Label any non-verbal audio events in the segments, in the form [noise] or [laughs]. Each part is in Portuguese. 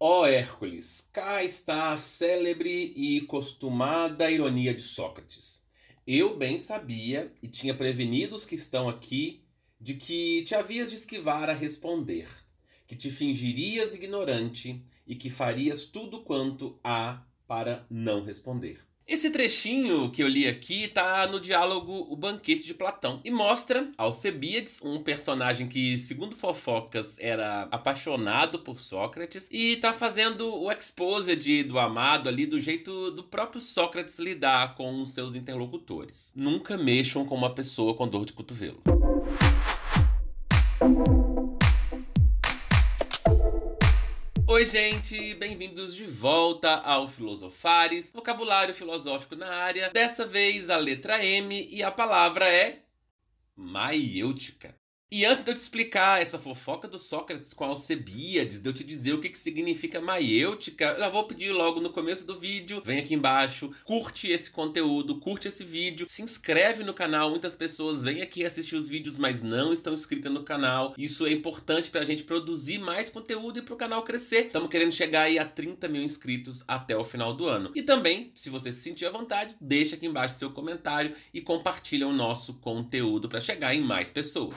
Ó oh, Hércules, cá está a célebre e costumada ironia de Sócrates. Eu bem sabia e tinha prevenido os que estão aqui de que te havias de esquivar a responder, que te fingirias ignorante e que farias tudo quanto há para não responder. Esse trechinho que eu li aqui está no diálogo O Banquete de Platão e mostra Alcebiades, um personagem que, segundo fofocas, era apaixonado por Sócrates e está fazendo o exposed do amado ali do jeito do próprio Sócrates lidar com os seus interlocutores. Nunca mexam com uma pessoa com dor de cotovelo. Oi, gente! Bem-vindos de volta ao Filosofares, vocabulário filosófico na área. Dessa vez a letra M e a palavra é maiêutica. E antes de eu te explicar essa fofoca do Sócrates com Alcebiades, de eu te dizer o que, que significa maiêutica, eu vou pedir logo no começo do vídeo, vem aqui embaixo, curte esse conteúdo, curte esse vídeo, se inscreve no canal, muitas pessoas vêm aqui assistir os vídeos, mas não estão inscritas no canal, isso é importante pra gente produzir mais conteúdo e pro canal crescer, estamos querendo chegar aí a 30 mil inscritos até o final do ano. E também, se você se sentir à vontade, deixa aqui embaixo seu comentário e compartilha o nosso conteúdo para chegar em mais pessoas.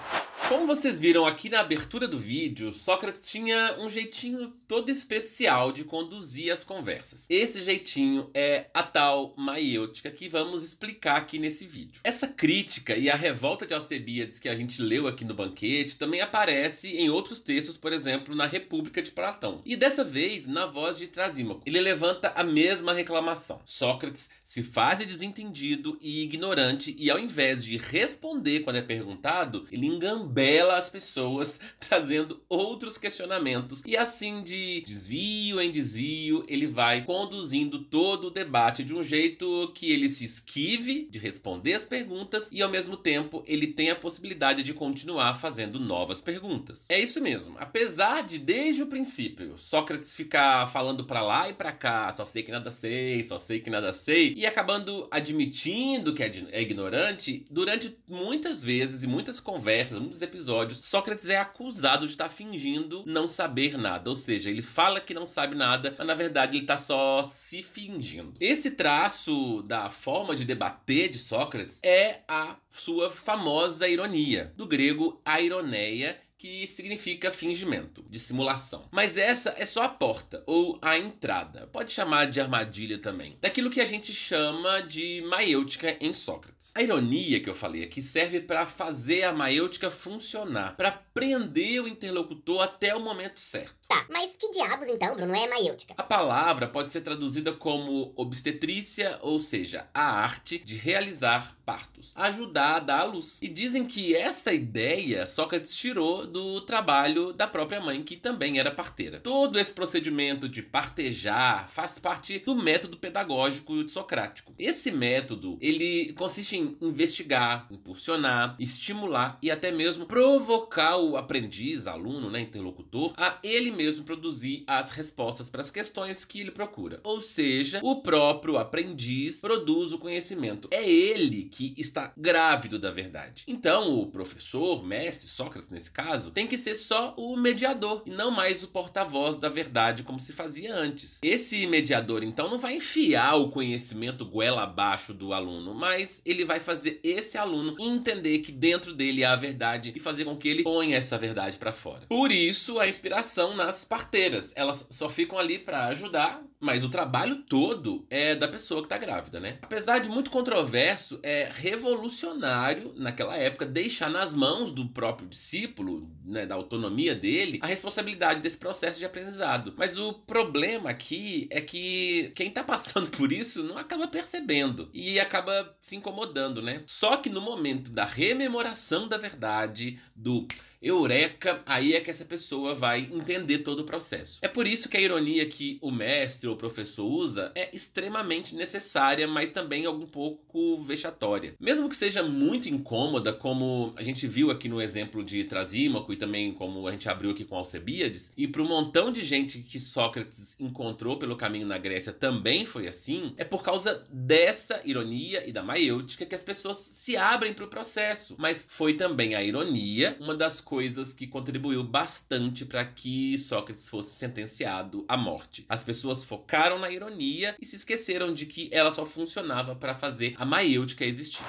Como vocês viram aqui na abertura do vídeo, Sócrates tinha um jeitinho todo especial de conduzir as conversas. Esse jeitinho é a tal maiêutica que vamos explicar aqui nesse vídeo. Essa crítica e a revolta de Alcebiades que a gente leu aqui no banquete também aparece em outros textos, por exemplo, na República de Platão. E dessa vez, na voz de Trasímaco. Ele levanta a mesma reclamação. Sócrates se faz desentendido e ignorante e ao invés de responder quando é perguntado, ele engana bela as pessoas, [laughs] trazendo outros questionamentos. E assim, de desvio em desvio, ele vai conduzindo todo o debate de um jeito que ele se esquive de responder as perguntas e, ao mesmo tempo, ele tem a possibilidade de continuar fazendo novas perguntas. É isso mesmo. Apesar de, desde o princípio, Sócrates ficar falando para lá e para cá, só sei que nada sei, só sei que nada sei, e acabando admitindo que é, é ignorante, durante muitas vezes e muitas conversas, episódios, Sócrates é acusado de estar tá fingindo não saber nada, ou seja, ele fala que não sabe nada, mas na verdade ele está só se fingindo. Esse traço da forma de debater de Sócrates é a sua famosa ironia, do grego aironeia, que significa fingimento, dissimulação. Mas essa é só a porta ou a entrada. Pode chamar de armadilha também. Daquilo que a gente chama de maêutica em Sócrates. A ironia que eu falei aqui serve para fazer a maêutica funcionar, para prender o interlocutor até o momento certo. Tá, mas que diabos então, Bruno, é maêutica? A palavra pode ser traduzida como obstetrícia, ou seja, a arte de realizar partos, ajudar a dar à luz. E dizem que essa ideia Sócrates tirou do trabalho da própria mãe, que também era parteira. Todo esse procedimento de partejar faz parte do método pedagógico socrático. Esse método, ele consiste em investigar, impulsionar, estimular e até mesmo provocar o aprendiz, aluno, né, interlocutor, a ele mesmo produzir as respostas para as questões que ele procura. Ou seja, o próprio aprendiz produz o conhecimento. É ele que está grávido da verdade. Então, o professor, mestre Sócrates nesse caso, caso, tem que ser só o mediador e não mais o porta-voz da verdade como se fazia antes. Esse mediador, então, não vai enfiar o conhecimento goela abaixo do aluno, mas ele vai fazer esse aluno entender que dentro dele há a verdade e fazer com que ele ponha essa verdade para fora. Por isso, a inspiração nas parteiras. Elas só ficam ali para ajudar, mas o trabalho todo é da pessoa que está grávida, né? Apesar de muito controverso, é revolucionário naquela época deixar nas mãos do próprio discípulo, né, da autonomia dele, a responsabilidade desse processo de aprendizado. Mas o problema aqui é que quem tá passando [laughs] por isso não acaba percebendo e acaba se incomodando, né? Só que no momento da rememoração da verdade, do eureka, aí é que essa pessoa vai entender todo o processo. É por isso que a ironia que o mestre ou o professor usa é extremamente necessária, mas também algum pouco vexatória. Mesmo que seja muito incômoda, como a gente viu aqui no exemplo de Trasímaco e também como a gente abriu aqui com Alcebiades, e para um montão de gente que Sócrates encontrou pelo caminho na Grécia também foi assim, é por causa dessa ironia e da maiêutica que as pessoas se abrem para o processo. Mas foi também a ironia uma das coisas que contribuiu bastante para que Sócrates fosse sentenciado à morte. As pessoas focaram na ironia e se esqueceram de que ela só funcionava para fazer a maêutica existir.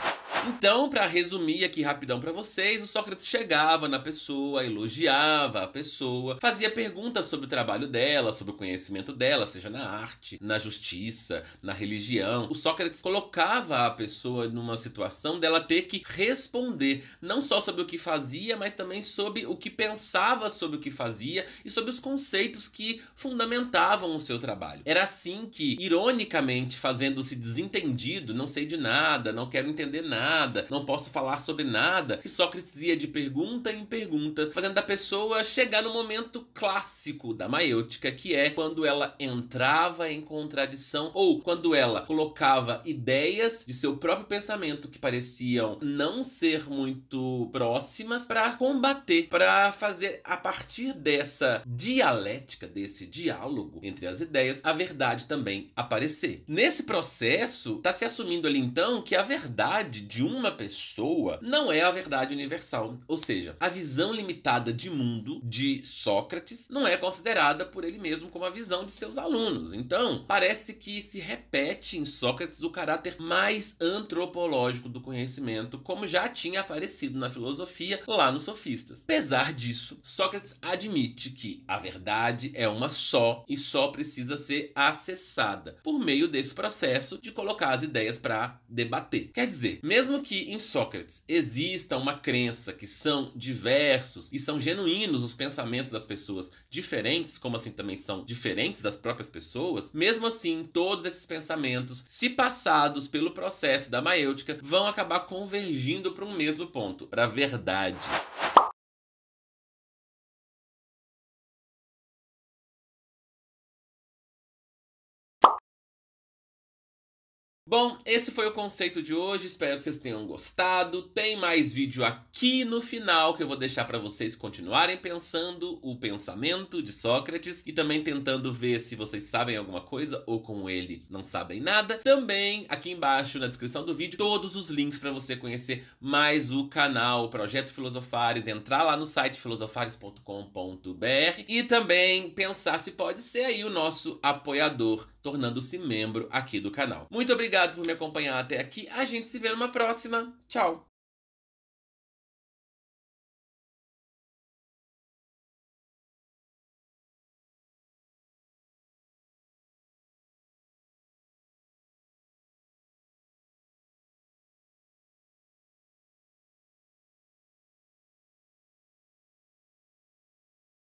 Então, para resumir aqui rapidão para vocês, o Sócrates chegava na pessoa, elogiava a pessoa, fazia perguntas sobre o trabalho dela, sobre o conhecimento dela, seja na arte, na justiça, na religião. O Sócrates colocava a pessoa numa situação dela ter que responder, não só sobre o que fazia, mas também sobre o que pensava sobre o que fazia e sobre os conceitos que fundamentavam o seu trabalho. Era assim que, ironicamente, fazendo-se desentendido, não sei de nada, não quero entender nada, não posso falar sobre nada, que Sócrates ia de pergunta em pergunta, fazendo a pessoa chegar no momento clássico da maiêutica, que é quando ela entrava em contradição ou quando ela colocava ideias de seu próprio pensamento que pareciam não ser muito próximas para combater para fazer a partir dessa dialética, desse diálogo entre as ideias, a verdade também aparecer. Nesse processo, está se assumindo ali então que a verdade de uma pessoa não é a verdade universal, ou seja, a visão limitada de mundo de Sócrates não é considerada por ele mesmo como a visão de seus alunos. Então, parece que se repete em Sócrates o caráter mais antropológico do conhecimento, como já tinha aparecido na filosofia lá no Sofista. Apesar disso, Sócrates admite que a verdade é uma só e só precisa ser acessada por meio desse processo de colocar as ideias para debater. Quer dizer, mesmo que em Sócrates exista uma crença que são diversos e são genuínos os pensamentos das pessoas diferentes, como assim também são diferentes das próprias pessoas, mesmo assim, todos esses pensamentos, se passados pelo processo da maêutica, vão acabar convergindo para um mesmo ponto, para a verdade. Bom, esse foi o conceito de hoje, espero que vocês tenham gostado. Tem mais vídeo aqui no final que eu vou deixar para vocês continuarem pensando o pensamento de Sócrates e também tentando ver se vocês sabem alguma coisa ou com ele não sabem nada. Também aqui embaixo na descrição do vídeo todos os links para você conhecer mais o canal, o projeto Filosofares, entrar lá no site filosofares.com.br e também pensar se pode ser aí o nosso apoiador tornando-se membro aqui do canal. Muito obrigado por me acompanhar até aqui. A gente se vê numa próxima. Tchau!